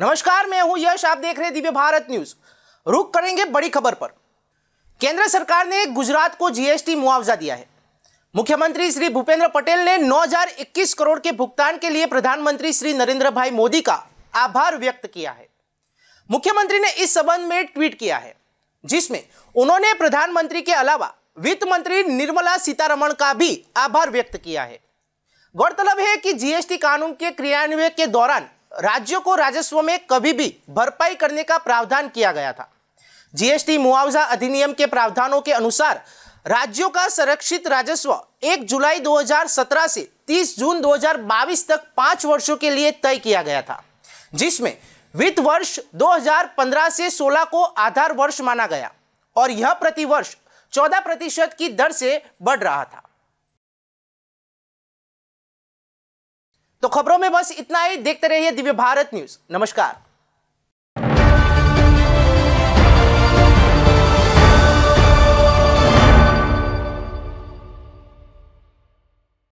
नमस्कार मैं हूं यश आप देख रहे हैं दिव्य भारत न्यूज रुक करेंगे बड़ी खबर पर केंद्र सरकार ने गुजरात को जीएसटी मुआवजा दिया है मुख्यमंत्री श्री भूपेंद्र पटेल ने 9021 करोड़ के भुगतान के लिए प्रधानमंत्री श्री नरेंद्र भाई मोदी का आभार व्यक्त किया है मुख्यमंत्री ने इस संबंध में ट्वीट किया है जिसमें उन्होंने प्रधानमंत्री के अलावा वित्त मंत्री निर्मला सीतारमण का भी आभार व्यक्त किया है गौरतलब है कि जीएसटी कानून के क्रियान्वयन के दौरान राज्यों को राजस्व में कभी भी भरपाई करने का प्रावधान किया गया था जीएसटी मुआवजा अधिनियम के प्रावधानों के अनुसार राज्यों का संरक्षित राजस्व 1 जुलाई 2017 से 30 जून 2022 तक पांच वर्षों के लिए तय किया गया था जिसमें वित्त वर्ष 2015 से 16 को आधार वर्ष माना गया और यह प्रतिवर्ष 14 प्रतिशत की दर से बढ़ रहा था तो खबरों में बस इतना ही देखते रहिए दिव्य भारत न्यूज नमस्कार